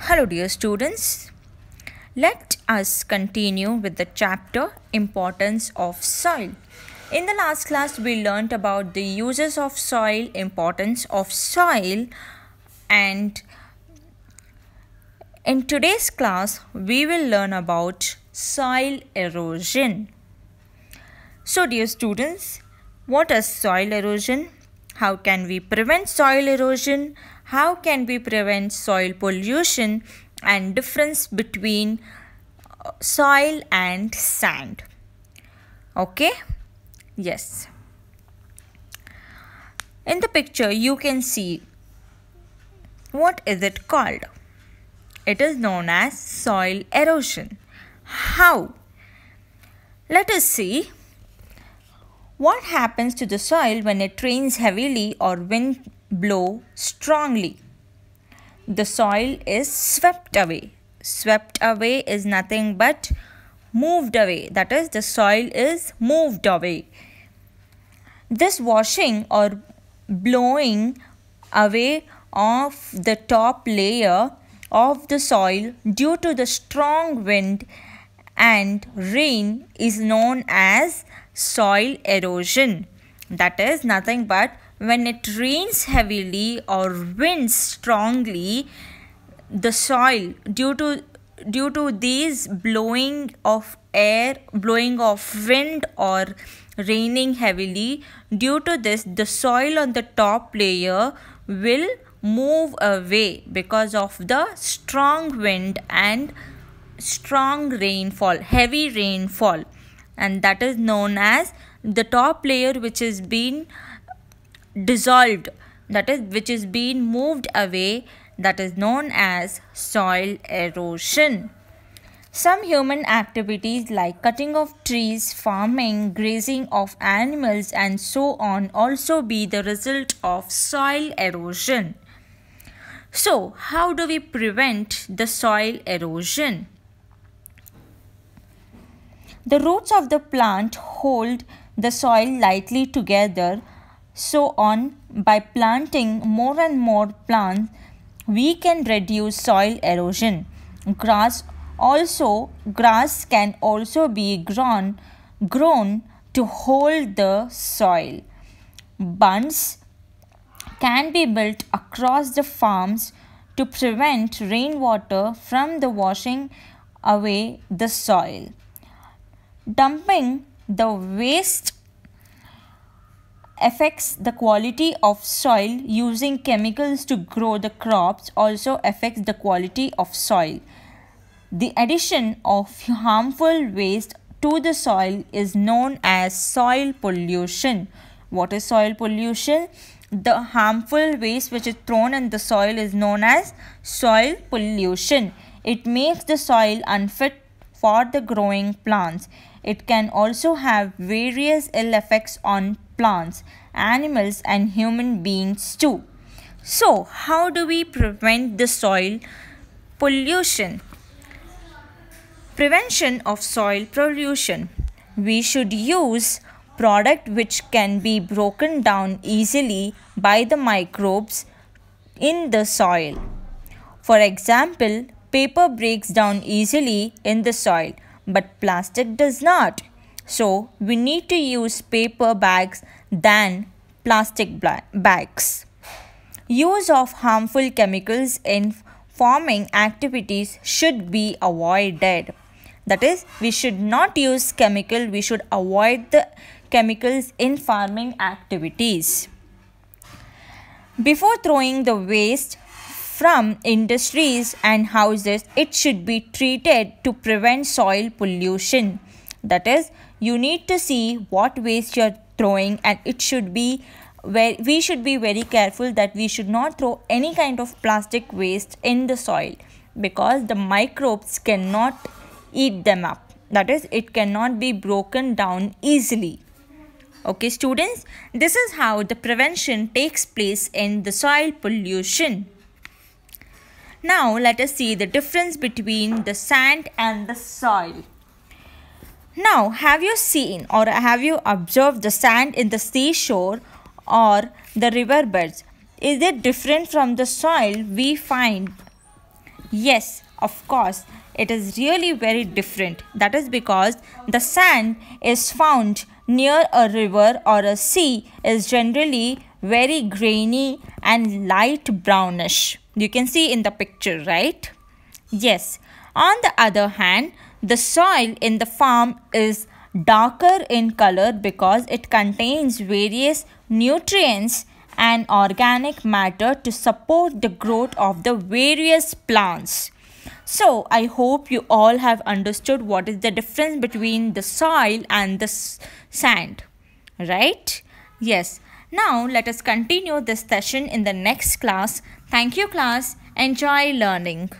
Hello dear students. Let us continue with the chapter Importance of Soil. In the last class we learnt about the uses of soil, importance of soil and in today's class we will learn about soil erosion. So dear students, what is soil erosion? How can we prevent soil erosion? how can we prevent soil pollution and difference between uh, soil and sand okay yes in the picture you can see what is it called it is known as soil erosion how let us see what happens to the soil when it rains heavily or when blow strongly. The soil is swept away. Swept away is nothing but moved away. That is, the soil is moved away. This washing or blowing away of the top layer of the soil due to the strong wind and rain is known as soil erosion. That is nothing but when it rains heavily or winds strongly the soil due to due to these blowing of air blowing of wind or raining heavily due to this the soil on the top layer will move away because of the strong wind and strong rainfall heavy rainfall and that is known as the top layer which has been dissolved that is which is being moved away that is known as soil erosion. Some human activities like cutting of trees, farming, grazing of animals and so on also be the result of soil erosion. So how do we prevent the soil erosion? The roots of the plant hold the soil lightly together so on by planting more and more plants we can reduce soil erosion grass also grass can also be grown grown to hold the soil bunds can be built across the farms to prevent rainwater from the washing away the soil dumping the waste affects the quality of soil using chemicals to grow the crops also affects the quality of soil. The addition of harmful waste to the soil is known as soil pollution. What is soil pollution? The harmful waste which is thrown in the soil is known as soil pollution. It makes the soil unfit for the growing plants. It can also have various ill effects on plants, animals and human beings too. So, how do we prevent the soil pollution? Prevention of soil pollution. We should use product which can be broken down easily by the microbes in the soil. For example, paper breaks down easily in the soil but plastic does not. So we need to use paper bags than plastic bags. Use of harmful chemicals in farming activities should be avoided. That is, we should not use chemical, we should avoid the chemicals in farming activities. Before throwing the waste, from industries and houses, it should be treated to prevent soil pollution. That is, you need to see what waste you're throwing and it should be where we should be very careful that we should not throw any kind of plastic waste in the soil because the microbes cannot eat them up that is it cannot be broken down easily okay students this is how the prevention takes place in the soil pollution now let us see the difference between the sand and the soil. Now have you seen or have you observed the sand in the seashore or the river beds? Is it different from the soil we find? Yes, of course, it is really very different. That is because the sand is found near a river or a sea is generally very grainy and light brownish. You can see in the picture, right? Yes. On the other hand, the soil in the farm is darker in color because it contains various nutrients and organic matter to support the growth of the various plants. So, I hope you all have understood what is the difference between the soil and the sand, right? Yes. Now let us continue this session in the next class. Thank you class. Enjoy learning.